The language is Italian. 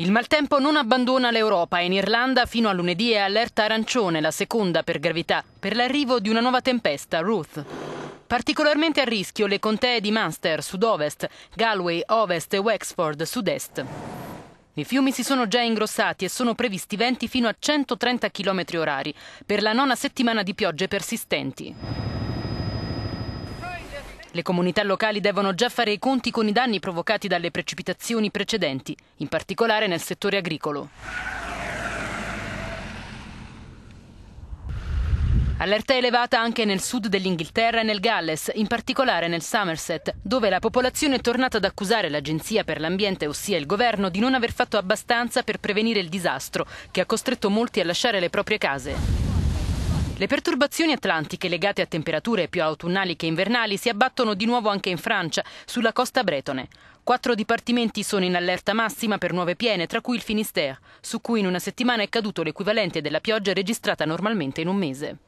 Il maltempo non abbandona l'Europa e in Irlanda fino a lunedì è allerta arancione, la seconda per gravità, per l'arrivo di una nuova tempesta, Ruth. Particolarmente a rischio le contee di Munster, sud-ovest, Galway, ovest e Wexford, sud-est. I fiumi si sono già ingrossati e sono previsti venti fino a 130 km orari per la nona settimana di piogge persistenti. Le comunità locali devono già fare i conti con i danni provocati dalle precipitazioni precedenti, in particolare nel settore agricolo. Allerta elevata anche nel sud dell'Inghilterra e nel Galles, in particolare nel Somerset, dove la popolazione è tornata ad accusare l'Agenzia per l'Ambiente, ossia il governo, di non aver fatto abbastanza per prevenire il disastro, che ha costretto molti a lasciare le proprie case. Le perturbazioni atlantiche legate a temperature più autunnali che invernali si abbattono di nuovo anche in Francia, sulla costa bretone. Quattro dipartimenti sono in allerta massima per nuove piene, tra cui il Finistère, su cui in una settimana è caduto l'equivalente della pioggia registrata normalmente in un mese.